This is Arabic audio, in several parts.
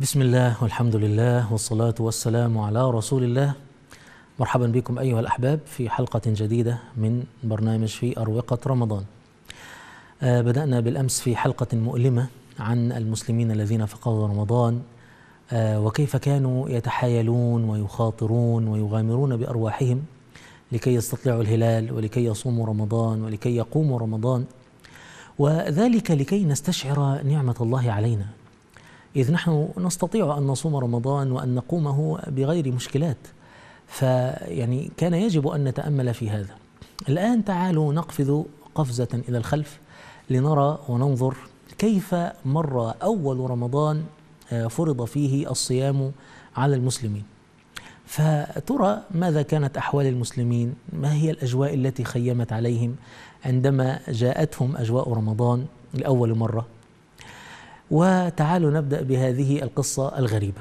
بسم الله والحمد لله والصلاة والسلام على رسول الله مرحبا بكم أيها الأحباب في حلقة جديدة من برنامج في أروقة رمضان بدأنا بالأمس في حلقة مؤلمة عن المسلمين الذين فقدوا رمضان وكيف كانوا يتحايلون ويخاطرون ويغامرون بأرواحهم لكي يستطلعوا الهلال ولكي يصوموا رمضان ولكي يقوموا رمضان وذلك لكي نستشعر نعمة الله علينا إذ نحن نستطيع أن نصوم رمضان وأن نقومه بغير مشكلات فيعني كان يجب أن نتأمل في هذا الآن تعالوا نقفز قفزة إلى الخلف لنرى وننظر كيف مر أول رمضان آه، فرض فيه الصيام على المسلمين فترى ماذا كانت أحوال المسلمين ما هي الأجواء التي خيمت عليهم عندما جاءتهم أجواء رمضان لأول مرة وتعالوا نبدأ بهذه القصة الغريبة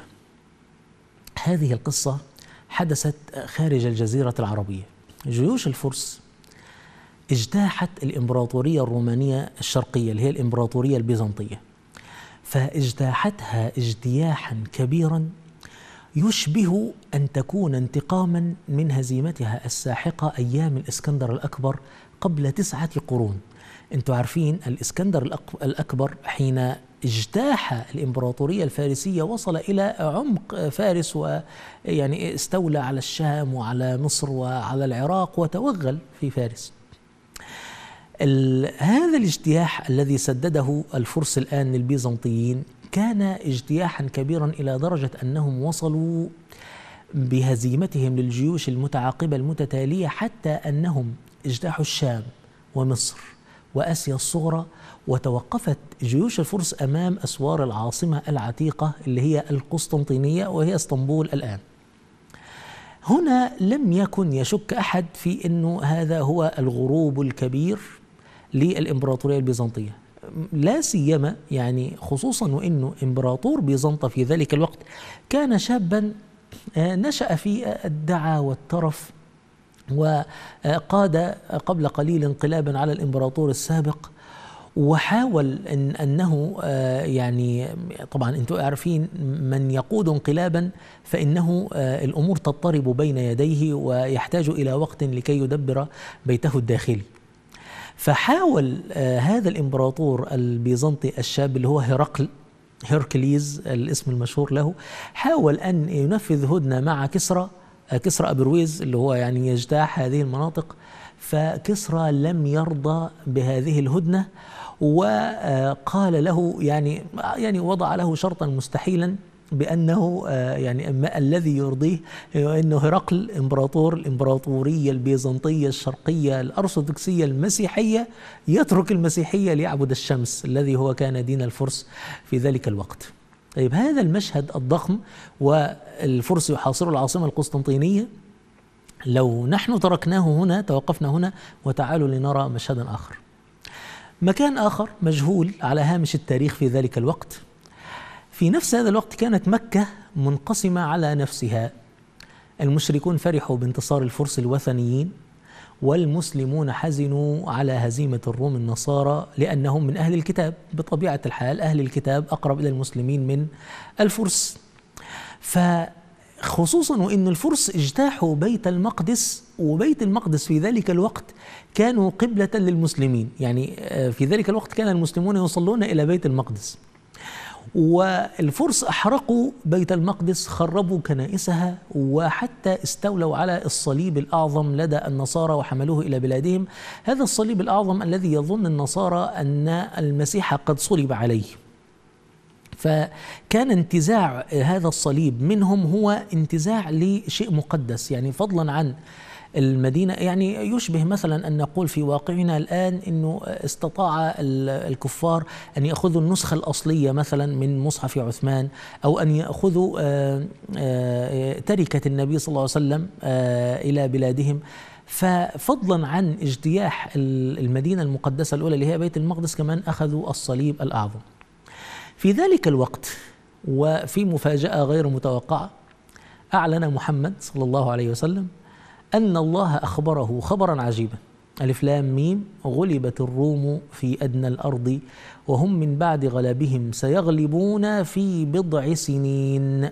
هذه القصة حدثت خارج الجزيرة العربية جيوش الفرس اجتاحت الإمبراطورية الرومانية الشرقية اللي هي الإمبراطورية البيزنطية فاجتاحتها اجتياحا كبيرا يشبه أن تكون انتقاما من هزيمتها الساحقة أيام الإسكندر الأكبر قبل تسعة قرون أنتم عارفين الإسكندر الأكبر حين اجتاح الإمبراطورية الفارسية وصل إلى عمق فارس ويعني استولى على الشام وعلى مصر وعلى العراق وتوغل في فارس هذا الاجتياح الذي سدده الفرس الآن للبيزنطيين كان اجتياحا كبيرا إلى درجة أنهم وصلوا بهزيمتهم للجيوش المتعاقبة المتتالية حتى أنهم اجتاحوا الشام ومصر وآسيا الصغرى وتوقفت جيوش الفرس أمام أسوار العاصمة العتيقة اللي هي القسطنطينية وهي اسطنبول الآن هنا لم يكن يشك أحد في أنه هذا هو الغروب الكبير للإمبراطورية البيزنطية لا سيما يعني خصوصا وانه امبراطور بيزنطة في ذلك الوقت كان شابا آه، نشأ في الدعا والترف وقاد قبل قليل انقلابا على الامبراطور السابق وحاول إن أنه آه، يعني طبعا أنتم عارفين من يقود انقلابا فإنه آه، الأمور تضطرب بين يديه ويحتاج إلى وقت لكي يدبر بيته الداخلي فحاول آه، هذا الإمبراطور البيزنطي الشاب اللي هو هرقل هيركليز الاسم المشهور له حاول أن ينفذ هدنة مع كسرى كسرى أبرويز اللي هو يعني يجتاح هذه المناطق فكسرى لم يرضى بهذه الهدنة وقال له يعني يعني وضع له شرطا مستحيلا بأنه آه، يعني ما الذي يرضيه أنه هرقل إمبراطور الإمبراطورية البيزنطية الشرقية الأرثوذكسية المسيحية يترك المسيحية ليعبد الشمس الذي هو كان دين الفرس في ذلك الوقت طيب هذا المشهد الضخم والفرس يحاصر العاصمة القسطنطينية لو نحن تركناه هنا توقفنا هنا وتعالوا لنرى مشهدا آخر مكان آخر مجهول على هامش التاريخ في ذلك الوقت في نفس هذا الوقت كانت مكة منقسمة على نفسها المشركون فرحوا بانتصار الفرس الوثنيين والمسلمون حزنوا على هزيمة الروم النصارى لأنهم من أهل الكتاب بطبيعة الحال أهل الكتاب أقرب إلى المسلمين من الفرس فخصوصا وأن الفرس اجتاحوا بيت المقدس وبيت المقدس في ذلك الوقت كانوا قبلة للمسلمين يعني آه، في ذلك الوقت كان المسلمون يصلون إلى بيت المقدس والفرس أحرقوا بيت المقدس خربوا كنائسها وحتى استولوا على الصليب الأعظم لدى النصارى وحملوه إلى بلادهم هذا الصليب الأعظم الذي يظن النصارى أن المسيح قد صلب عليه فكان انتزاع هذا الصليب منهم هو انتزاع لشيء مقدس يعني فضلا عن المدينة يعني يشبه مثلا أن نقول في واقعنا الآن أنه استطاع الكفار أن يأخذوا النسخة الأصلية مثلا من مصحف عثمان أو أن يأخذوا آه، آه، تركة النبي صلى الله عليه وسلم آه، إلى بلادهم ففضلا عن اجتياح المدينة المقدسة الأولى اللي هي بيت المقدس كمان أخذوا الصليب الأعظم في ذلك الوقت وفي مفاجأة غير متوقعة أعلن محمد صلى الله عليه وسلم أن الله أخبره خبرا عجيبا ألف لام ميم غلبت الروم في أدنى الأرض وهم من بعد غلبهم سيغلبون في بضع سنين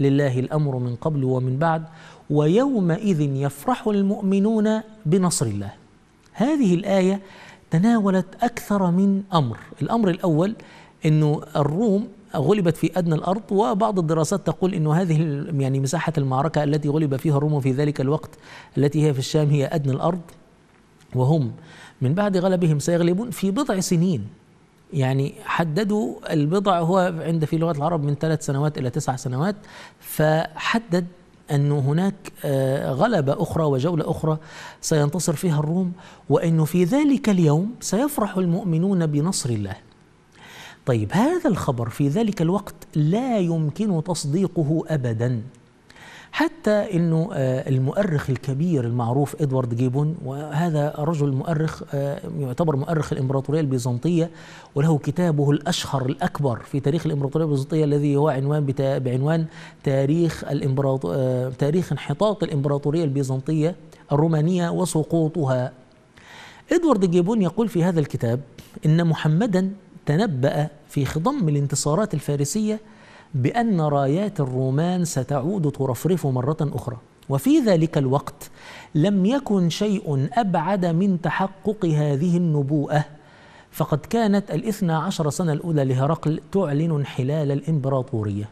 لله الأمر من قبل ومن بعد ويومئذ يفرح المؤمنون بنصر الله هذه الآية تناولت أكثر من أمر الأمر الأول أن الروم غلبت في أدنى الأرض وبعض الدراسات تقول انه هذه يعني مساحة المعركة التي غلب فيها الروم في ذلك الوقت التي هي في الشام هي أدنى الأرض وهم من بعد غلبهم سيغلبون في بضع سنين يعني حددوا البضع هو عند في لغة العرب من ثلاث سنوات إلى تسع سنوات فحدد أن هناك آه، غلبة أخرى وجولة أخرى سينتصر فيها الروم وأنه في ذلك اليوم سيفرح المؤمنون بنصر الله طيب هذا الخبر في ذلك الوقت لا يمكن تصديقه أبدا حتى أنه آه، المؤرخ الكبير المعروف إدوارد جيبون وهذا رجل مؤرخ آه، يعتبر مؤرخ الإمبراطورية البيزنطية وله كتابه الأشهر الأكبر في تاريخ الإمبراطورية البيزنطية الذي هو عنوان بعنوان تاريخ الإمبراطور آه، تاريخ انحطاط الإمبراطورية البيزنطية الرومانية وسقوطها إدوارد جيبون يقول في هذا الكتاب إن محمدا تنبأ في خضم الانتصارات الفارسية بأن رايات الرومان ستعود ترفرف مرة أخرى وفي ذلك الوقت لم يكن شيء أبعد من تحقق هذه النبوءة فقد كانت الاثنى عشر سنة الأولى لهرقل تعلن انحلال الإمبراطورية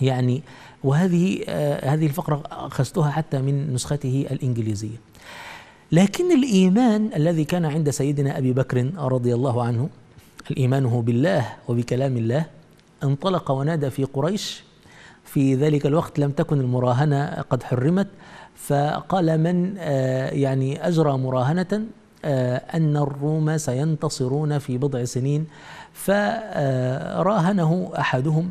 يعني وهذه آه، هذه الفقرة أخذتها حتى من نسخته الإنجليزية لكن الإيمان الذي كان عند سيدنا أبي بكر رضي الله عنه الإيمان بالله وبكلام الله انطلق ونادى في قريش في ذلك الوقت لم تكن المراهنة قد حرمت فقال من آه، يعني أجرى مراهنة آه، أن الروم سينتصرون في بضع سنين فراهنه أحدهم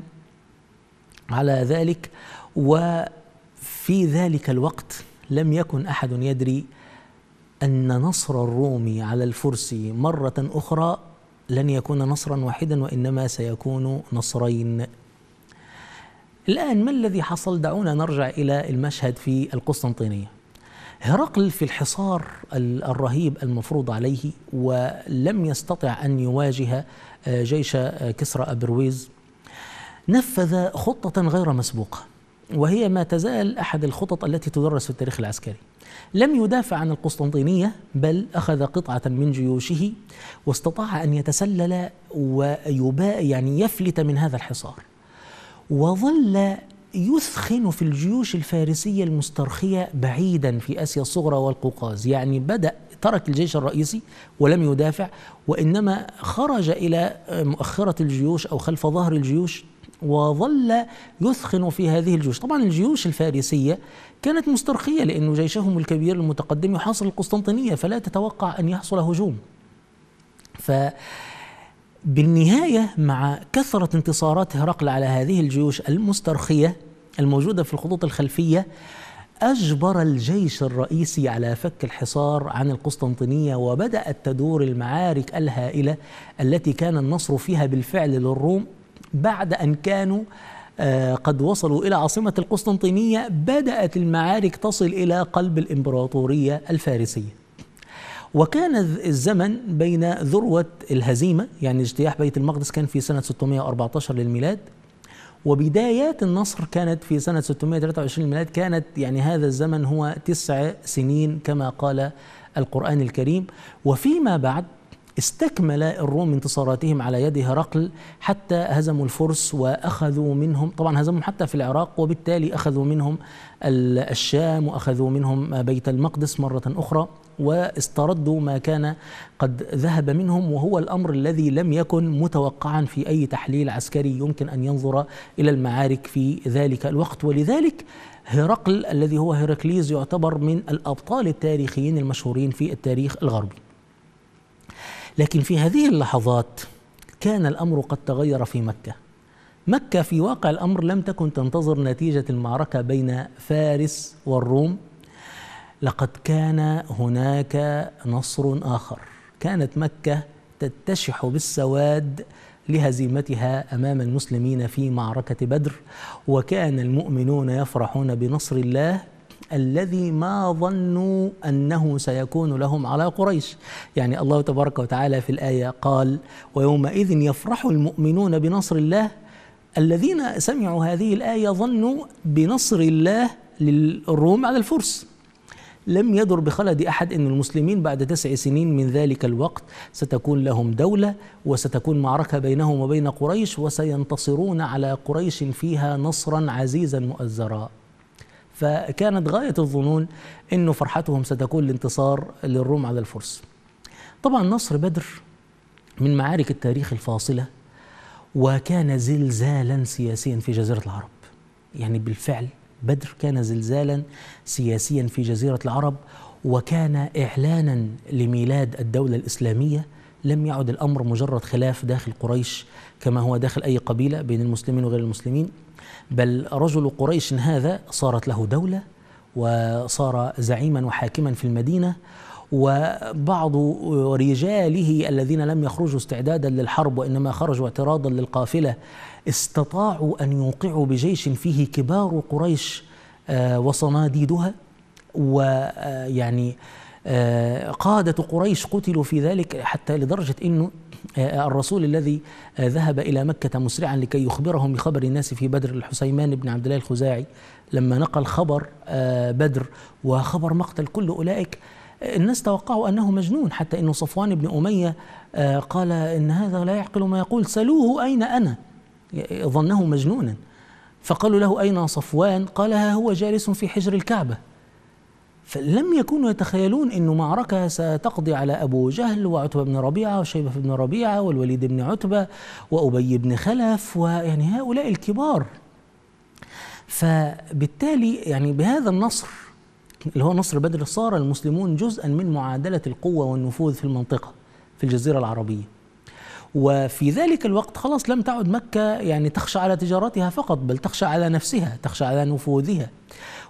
على ذلك وفي ذلك الوقت لم يكن أحد يدري أن نصر الروم على الفرس مرة أخرى لن يكون نصرا واحدا وانما سيكون نصرين الان ما الذي حصل دعونا نرجع الى المشهد في القسطنطينيه هرقل في الحصار الرهيب المفروض عليه ولم يستطع ان يواجه آه، جيش آه، كسرى ابرويز نفذ خطه غير مسبوقه وهي ما تزال احد الخطط التي تدرس في التاريخ العسكري لم يدافع عن القسطنطينية بل أخذ قطعة من جيوشه واستطاع أن يتسلل ويبا يعني يفلت من هذا الحصار وظل يثخن في الجيوش الفارسية المسترخية بعيدا في آسيا الصغرى والقوقاز يعني بدأ ترك الجيش الرئيسي ولم يدافع وإنما خرج إلى مؤخرة الجيوش أو خلف ظهر الجيوش وظل يثخن في هذه الجيوش طبعا الجيوش الفارسية كانت مسترخية لأن جيشهم الكبير المتقدم يحاصر القسطنطينية فلا تتوقع أن يحصل هجوم ف بالنهاية مع كثرة انتصارات هرقل على هذه الجيوش المسترخية الموجودة في الخطوط الخلفية أجبر الجيش الرئيسي على فك الحصار عن القسطنطينية وبدأت تدور المعارك الهائلة التي كان النصر فيها بالفعل للروم بعد أن كانوا آه، قد وصلوا إلى عاصمة القسطنطينية بدأت المعارك تصل إلى قلب الإمبراطورية الفارسية وكان الزمن بين ذروة الهزيمة يعني اجتياح بيت المقدس كان في سنة 614 للميلاد وبدايات النصر كانت في سنة 623 للميلاد كانت يعني هذا الزمن هو تسع سنين كما قال القرآن الكريم وفيما بعد استكمل الروم انتصاراتهم على يد هرقل حتى هزموا الفرس واخذوا منهم طبعا هزمهم حتى في العراق وبالتالي اخذوا منهم الشام واخذوا منهم بيت المقدس مره اخرى واستردوا ما كان قد ذهب منهم وهو الامر الذي لم يكن متوقعا في اي تحليل عسكري يمكن ان ينظر الى المعارك في ذلك الوقت ولذلك هرقل الذي هو هيراكليز يعتبر من الابطال التاريخيين المشهورين في التاريخ الغربي لكن في هذه اللحظات كان الامر قد تغير في مكه مكه في واقع الامر لم تكن تنتظر نتيجه المعركه بين فارس والروم لقد كان هناك نصر اخر كانت مكه تتشح بالسواد لهزيمتها امام المسلمين في معركه بدر وكان المؤمنون يفرحون بنصر الله الذي ما ظنوا أنه سيكون لهم على قريش يعني الله تبارك وتعالى في الآية قال ويومئذ يفرح المؤمنون بنصر الله الذين سمعوا هذه الآية ظنوا بنصر الله للروم على الفرس لم يدر بخلد احد ان المسلمين بعد تسع سنين من ذلك الوقت ستكون لهم دوله وستكون معركه بينهم وبين قريش وسينتصرون على قريش فيها نصرا عزيزا مؤزرا فكانت غاية الظنون أنه فرحتهم ستكون الانتصار للروم على الفرس طبعا نصر بدر من معارك التاريخ الفاصلة وكان زلزالا سياسيا في جزيرة العرب يعني بالفعل بدر كان زلزالا سياسيا في جزيرة العرب وكان إعلانا لميلاد الدولة الإسلامية لم يعد الأمر مجرد خلاف داخل قريش كما هو داخل أي قبيلة بين المسلمين وغير المسلمين بل رجل قريش هذا صارت له دولة وصار زعيما وحاكما في المدينة وبعض رجاله الذين لم يخرجوا استعدادا للحرب وإنما خرجوا اعتراضا للقافلة استطاعوا أن يوقعوا بجيش فيه كبار قريش آه، وصناديدها ويعني آه، قادة قريش قتلوا في ذلك حتى لدرجة أنه آه، آه، الرسول الذي ذهب إلى مكة مسرعا لكي يخبرهم بخبر الناس في بدر الحسيمان بن عبد الله الخزاعي لما نقل خبر بدر وخبر مقتل كل أولئك الناس توقعوا أنه مجنون حتى أن صفوان بن أمية قال إن هذا لا يعقل ما يقول سلوه أين أنا ظنه مجنونا فقالوا له أين صفوان قال ها هو جالس في حجر الكعبة فلم يكونوا يتخيلون أن معركة ستقضي على أبو جهل وعتبة بن ربيعة وشيبة بن ربيعة والوليد بن عتبة وأبي بن خلف ويعني هؤلاء الكبار فبالتالي يعني بهذا النصر اللي هو نصر بدر صار المسلمون جزءا من معادلة القوة والنفوذ في المنطقة في الجزيرة العربية وفي ذلك الوقت خلاص لم تعد مكة يعني تخشى على تجارتها فقط بل تخشى على نفسها تخشى على نفوذها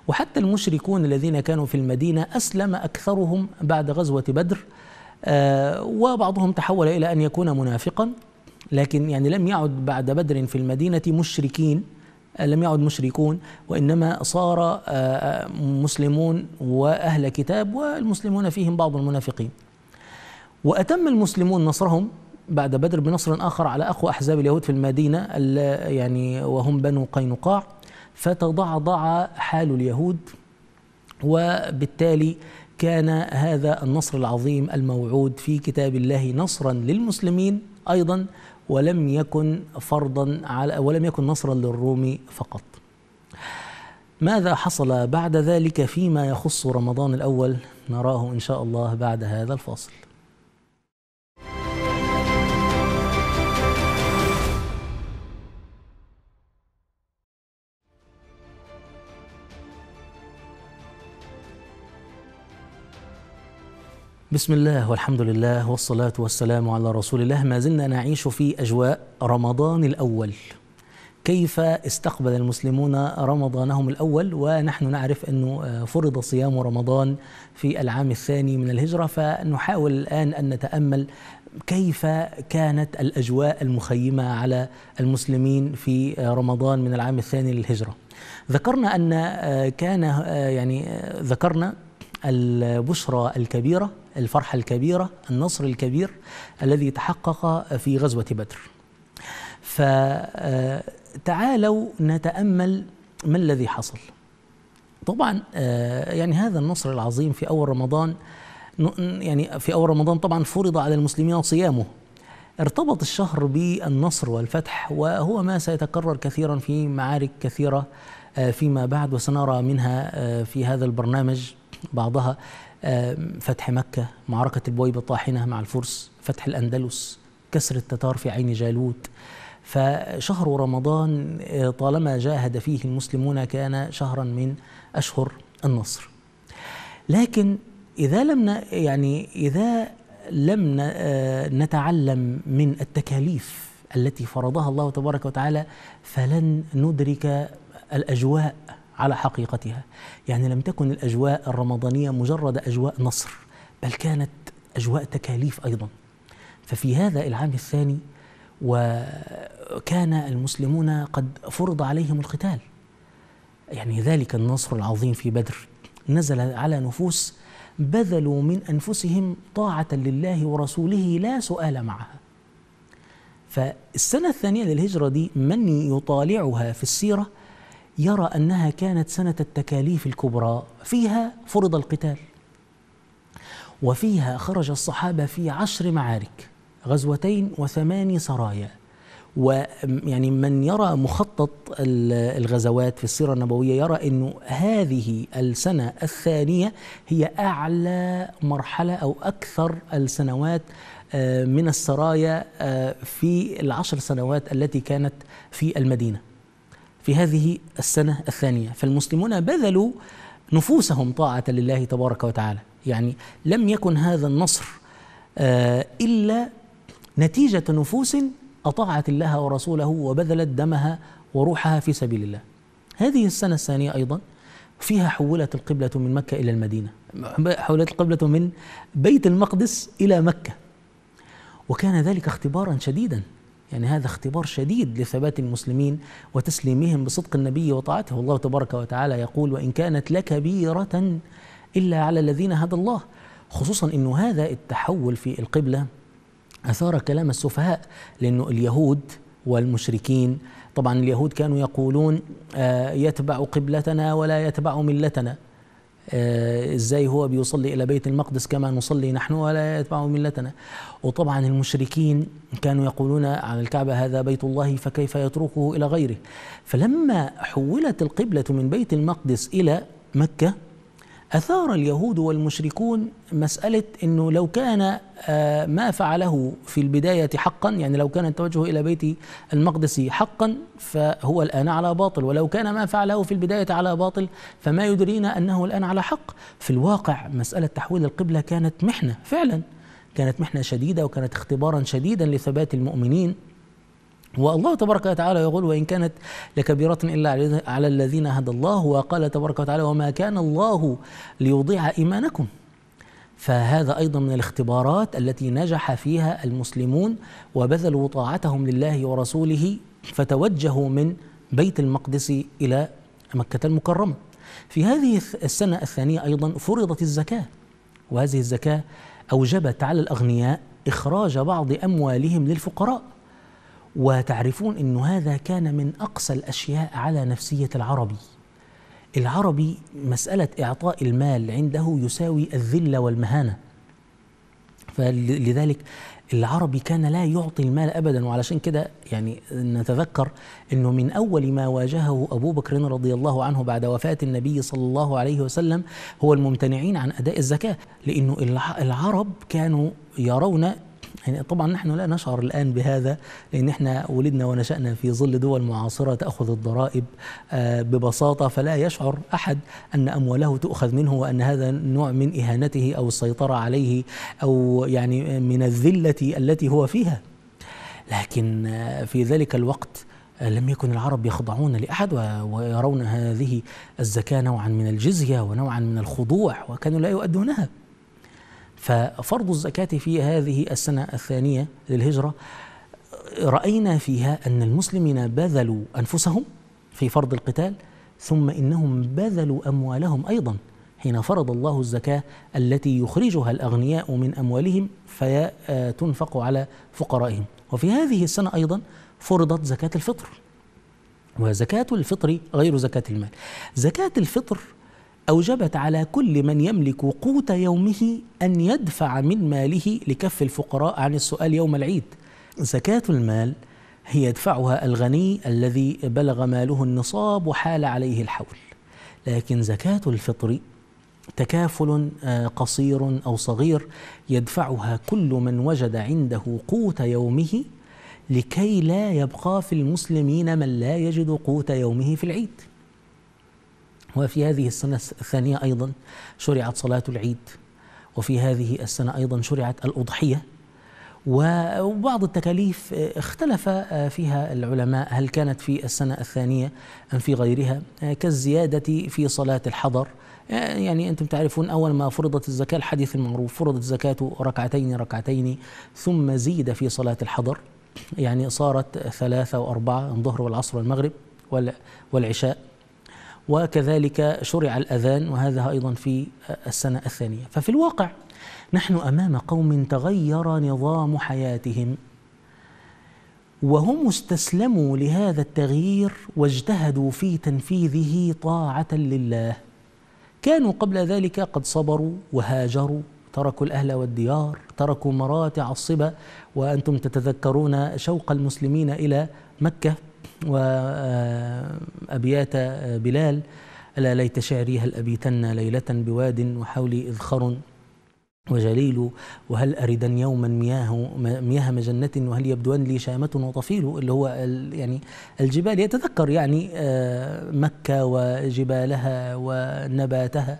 وحتى المشركون الذين كانوا في المدينة أسلم أكثرهم بعد غزوة بدر آه، وبعضهم تحول إلى أن يكون منافقا لكن يعني لم يعد بعد بدر في المدينة مشركين آه، لم يعد مشركون وإنما صار آه، مسلمون وأهل كتاب والمسلمون فيهم بعض المنافقين وأتم المسلمون نصرهم بعد بدر بنصر آخر على أخو أحزاب اليهود في المدينة يعني وهم بنو قينقاع فتضعضع حال اليهود وبالتالي كان هذا النصر العظيم الموعود في كتاب الله نصرا للمسلمين ايضا ولم يكن فرضا على ولم يكن نصرا للروم فقط. ماذا حصل بعد ذلك فيما يخص رمضان الاول نراه ان شاء الله بعد هذا الفاصل. بسم الله والحمد لله والصلاة والسلام على رسول الله ما زلنا نعيش في أجواء رمضان الأول كيف استقبل المسلمون رمضانهم الأول ونحن نعرف أنه آه، فرض صيام رمضان في العام الثاني من الهجرة فنحاول الآن أن نتأمل كيف كانت الأجواء المخيمة على المسلمين في آه، رمضان من العام الثاني للهجرة ذكرنا أن آه، كان يعني ذكرنا البشرى الكبيرة الفرحة الكبيرة النصر الكبير الذي تحقق في غزوة بدر فتعالوا آه، نتأمل ما الذي حصل طبعا آه، يعني هذا النصر العظيم في أول رمضان يعني في أول رمضان طبعا فرض على المسلمين صيامه ارتبط الشهر بالنصر والفتح وهو ما سيتكرر كثيرا في معارك كثيرة آه، فيما بعد وسنرى منها في هذا البرنامج بعضها فتح مكة معركة البويبة الطاحنة مع الفرس فتح الأندلس كسر التتار في عين جالوت فشهر رمضان آه، طالما جاهد فيه المسلمون كان شهرا من أشهر النصر لكن إذا لم يعني إذا لم آه، نتعلم من التكاليف التي فرضها الله تبارك وتعالى فلن ندرك الأجواء على حقيقتها يعني لم تكن الأجواء الرمضانية مجرد أجواء نصر بل كانت أجواء تكاليف أيضا ففي هذا العام الثاني وكان المسلمون قد فرض عليهم القتال يعني ذلك النصر العظيم في بدر نزل على نفوس بذلوا من أنفسهم طاعة لله ورسوله لا سؤال معها فالسنة الثانية للهجرة دي من يطالعها في السيرة يرى أنها كانت سنة التكاليف الكبرى فيها فرض القتال وفيها خرج الصحابة في عشر معارك غزوتين وثماني سرايا ويعني من يرى مخطط الغزوات في السيرة النبوية يرى أنه هذه السنة الثانية هي أعلى مرحلة أو أكثر السنوات آه، من السرايا آه، في العشر سنوات التي كانت في المدينة في هذه السنة الثانية فالمسلمون بذلوا نفوسهم طاعة لله تبارك وتعالى يعني لم يكن هذا النصر آه، إلا نتيجة نفوس أطاعت الله ورسوله وبذلت دمها وروحها في سبيل الله هذه السنة الثانية أيضا فيها حولت القبلة من مكة إلى المدينة نعم. حولت القبلة من بيت المقدس إلى مكة وكان ذلك اختبارا شديدا يعني هذا اختبار شديد لثبات المسلمين وتسليمهم بصدق النبي وطاعته والله تبارك وتعالى يقول وإن كانت لكبيرة إلا على الذين هدى الله خصوصا أن هذا التحول في القبلة أثار كلام السفهاء لأنه اليهود والمشركين طبعا اليهود كانوا يقولون آه، يتبع قبلتنا ولا يتبع ملتنا آه، ازاي هو بيصلي الى بيت المقدس كما نصلي نحن ولا يتبع ملتنا وطبعا المشركين كانوا يقولون عن الكعبه هذا بيت الله فكيف يتركه الى غيره فلما حولت القبله من بيت المقدس الى مكه أثار اليهود والمشركون مسألة أنه لو كان آه، ما فعله في البداية حقا يعني لو كان التوجه إلى بيت المقدس حقا فهو الآن على باطل ولو كان ما فعله في البداية على باطل فما يدرينا أنه الآن على حق في الواقع مسألة تحويل القبلة كانت محنة فعلا كانت محنة شديدة وكانت اختبارا شديدا لثبات المؤمنين والله تبارك وتعالى يقول وإن كانت لكبيرة إلا على الذين هدى الله وقال تبارك وتعالى وما كان الله ليضيع إيمانكم فهذا أيضا من الاختبارات التي نجح فيها المسلمون وبذلوا طاعتهم لله ورسوله فتوجهوا من بيت المقدس إلى مكة المكرمة في هذه السنة الثانية أيضا فرضت الزكاة وهذه الزكاة أوجبت على الأغنياء إخراج بعض أموالهم للفقراء وتعرفون أن هذا كان من أقسى الأشياء على نفسية العربي العربي مسألة إعطاء المال عنده يساوي الذلة والمهانة فلذلك العربي كان لا يعطي المال ابدا وعلشان كده يعني نتذكر انه من اول ما واجهه ابو بكر رضي الله عنه بعد وفاه النبي صلى الله عليه وسلم هو الممتنعين عن اداء الزكاه لانه العرب كانوا يرون يعني طبعا نحن لا نشعر الآن بهذا لأن احنا ولدنا ونشأنا في ظل دول معاصرة تأخذ الضرائب آه، ببساطة فلا يشعر أحد أن أمواله تؤخذ منه وأن هذا نوع من إهانته أو السيطرة عليه أو يعني من الذلة التي هو فيها لكن آه، في ذلك الوقت آه، لم يكن العرب يخضعون لأحد ويرون هذه الزكاة نوعا من الجزية ونوعا من الخضوع وكانوا لا يؤدونها ففرض الزكاة في هذه السنة الثانية للهجرة رأينا فيها أن المسلمين بذلوا أنفسهم في فرض القتال ثم إنهم بذلوا أموالهم أيضا حين فرض الله الزكاة التي يخرجها الأغنياء من أموالهم فتنفق على فقرائهم وفي هذه السنة أيضا فرضت زكاة الفطر وزكاة الفطر غير زكاة المال زكاة الفطر أوجبت على كل من يملك قوت يومه أن يدفع من ماله لكف الفقراء عن السؤال يوم العيد زكاة المال هي يدفعها الغني الذي بلغ ماله النصاب وحال عليه الحول لكن زكاة الفطر تكافل آه، قصير أو صغير يدفعها كل من وجد عنده قوت يومه لكي لا يبقى في المسلمين من لا يجد قوت يومه في العيد وفي هذه السنة الثانية أيضا شرعت صلاة العيد وفي هذه السنة أيضا شرعت الأضحية وبعض التكاليف اختلف فيها العلماء هل كانت في السنة الثانية أم في غيرها كالزيادة في صلاة الحضر يعني أنتم تعرفون أول ما فرضت الزكاة الحديث المعروف فرضت الزكاة ركعتين ركعتين ثم زيد في صلاة الحضر يعني صارت ثلاثة وأربعة الظهر والعصر والمغرب والعشاء وكذلك شرع الأذان وهذا أيضا في السنة الثانية ففي الواقع نحن أمام قوم تغير نظام حياتهم وهم استسلموا لهذا التغيير واجتهدوا في تنفيذه طاعة لله كانوا قبل ذلك قد صبروا وهاجروا تركوا الأهل والديار تركوا مراتع الصبا وأنتم تتذكرون شوق المسلمين إلى مكة وأبيات بلال ألا ليت شعري هل أبيتن ليلة بواد وحولي إذخر وجليل وهل أردن يوما مياه مياه مجنة وهل يبدون لي شامة وطفيل اللي هو يعني الجبال يتذكر يعني آه، مكة وجبالها ونباتها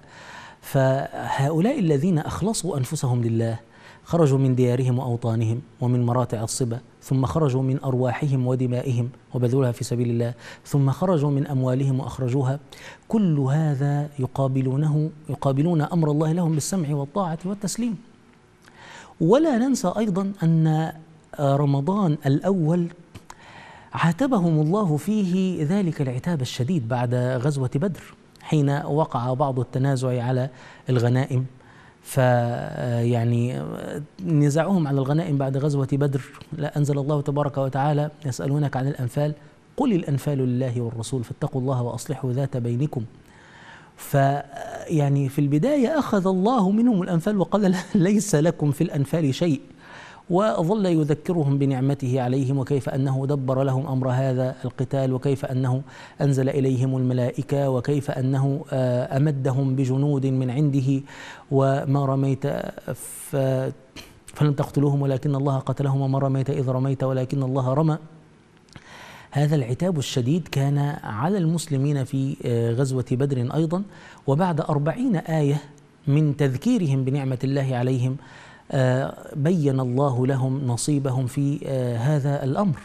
فهؤلاء الذين أخلصوا أنفسهم لله خرجوا من ديارهم وأوطانهم ومن مراتع الصبا ثم خرجوا من أرواحهم ودمائهم وبذلوها في سبيل الله ثم خرجوا من أموالهم وأخرجوها كل هذا يقابلونه يقابلون أمر الله لهم بالسمع والطاعة والتسليم ولا ننسى أيضا أن رمضان الأول عاتبهم الله فيه ذلك العتاب الشديد بعد غزوة بدر حين وقع بعض التنازع على الغنائم فيعني آه، آه، نزاعهم على الغنائم بعد غزوة بدر لا أنزل الله تبارك وتعالى يسألونك عن الأنفال قل الأنفال لله والرسول فاتقوا الله وأصلحوا ذات بينكم فيعني آه، في البداية أخذ الله منهم الأنفال وقال ليس لكم في الأنفال شيء وظل يذكرهم بنعمته عليهم وكيف أنه دبر لهم أمر هذا القتال وكيف أنه أنزل إليهم الملائكة وكيف أنه آه، أمدهم بجنود من عنده وما رميت فلم تقتلوهم ولكن الله قتلهم وما رميت إذ رميت ولكن الله رمى هذا العتاب الشديد كان على المسلمين في آه، غزوة بدر أيضا وبعد أربعين آية من تذكيرهم بنعمة الله عليهم آه، بين الله لهم نصيبهم في آه، هذا الأمر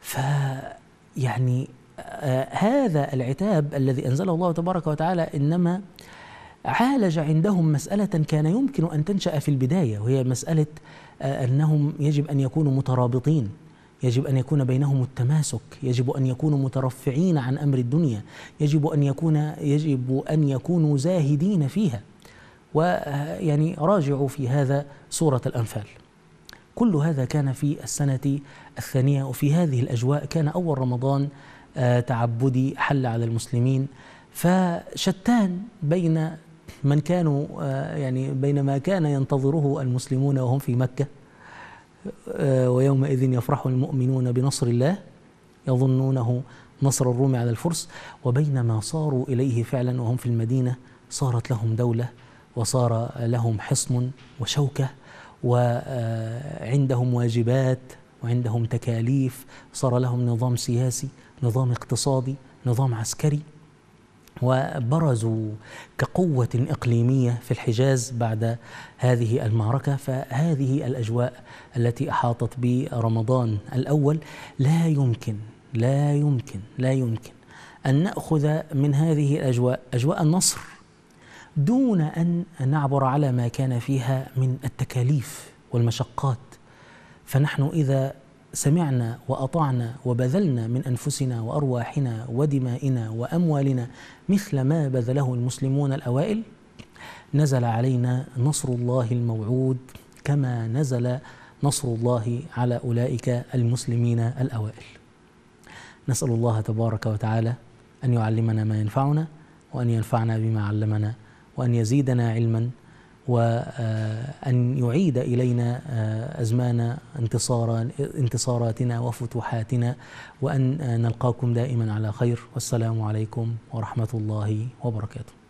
فيعني آه، هذا العتاب الذي أنزله الله تبارك وتعالى إنما عالج عندهم مسألة كان يمكن أن تنشأ في البداية وهي مسألة أنهم يجب أن يكونوا مترابطين يجب أن يكون بينهم التماسك يجب أن يكونوا مترفعين عن أمر الدنيا يجب أن يكون يجب أن يكونوا زاهدين فيها ويعني راجعوا في هذا سورة الأنفال كل هذا كان في السنة الثانية وفي هذه الأجواء كان أول رمضان آه، تعبدي حل على المسلمين فشتان بين من كانوا آه، يعني بين ما كان ينتظره المسلمون وهم في مكة آه، ويومئذ يفرح المؤمنون بنصر الله يظنونه نصر الروم على الفرس وبينما صاروا إليه فعلا وهم في المدينة صارت لهم دولة وصار لهم حصن وشوكة وعندهم واجبات وعندهم تكاليف صار لهم نظام سياسي نظام اقتصادي نظام عسكري وبرزوا كقوة إقليمية في الحجاز بعد هذه المعركة فهذه الأجواء التي أحاطت برمضان الأول لا يمكن لا يمكن لا يمكن أن نأخذ من هذه الأجواء أجواء النصر دون أن نعبر على ما كان فيها من التكاليف والمشقات فنحن إذا سمعنا وأطعنا وبذلنا من أنفسنا وأرواحنا ودمائنا وأموالنا مثل ما بذله المسلمون الأوائل نزل علينا نصر الله الموعود كما نزل نصر الله على أولئك المسلمين الأوائل نسأل الله تبارك وتعالى أن يعلمنا ما ينفعنا وأن ينفعنا بما علمنا وأن يزيدنا علما وأن آه، يعيد إلينا آه، أزمان انتصاراتنا وفتوحاتنا وأن آه، نلقاكم دائما على خير والسلام عليكم ورحمة الله وبركاته